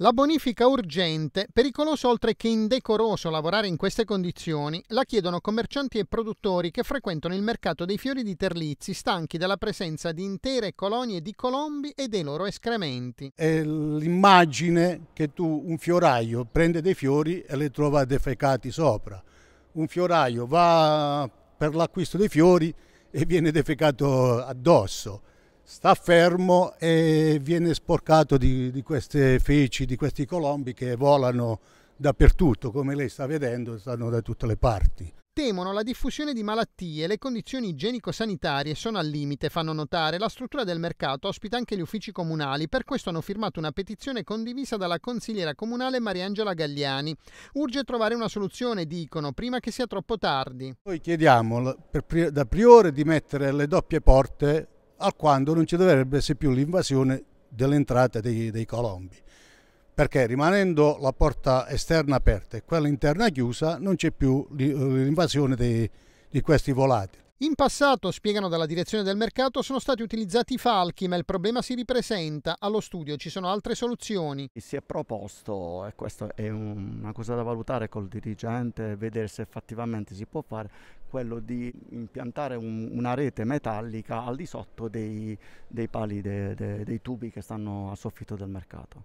La bonifica urgente, pericoloso oltre che indecoroso lavorare in queste condizioni, la chiedono commercianti e produttori che frequentano il mercato dei fiori di Terlizzi, stanchi della presenza di intere colonie di colombi e dei loro escrementi. È l'immagine che tu, un fioraio, prende dei fiori e li trova defecati sopra. Un fioraio va per l'acquisto dei fiori e viene defecato addosso sta fermo e viene sporcato di, di queste feci, di questi colombi che volano dappertutto, come lei sta vedendo, stanno da tutte le parti temono la diffusione di malattie, le condizioni igienico-sanitarie sono al limite, fanno notare. La struttura del mercato ospita anche gli uffici comunali, per questo hanno firmato una petizione condivisa dalla consigliera comunale Mariangela Gagliani. Urge trovare una soluzione, dicono, prima che sia troppo tardi. Noi chiediamo da priore di mettere le doppie porte al quando non ci dovrebbe essere più l'invasione dell'entrata dei, dei colombi perché rimanendo la porta esterna aperta e quella interna chiusa non c'è più l'invasione di questi volatili. In passato, spiegano dalla direzione del mercato, sono stati utilizzati i falchi, ma il problema si ripresenta. Allo studio ci sono altre soluzioni. Si è proposto, e questa è una cosa da valutare col dirigente, vedere se effettivamente si può fare, quello di impiantare un, una rete metallica al di sotto dei, dei pali, de, de, dei tubi che stanno al soffitto del mercato.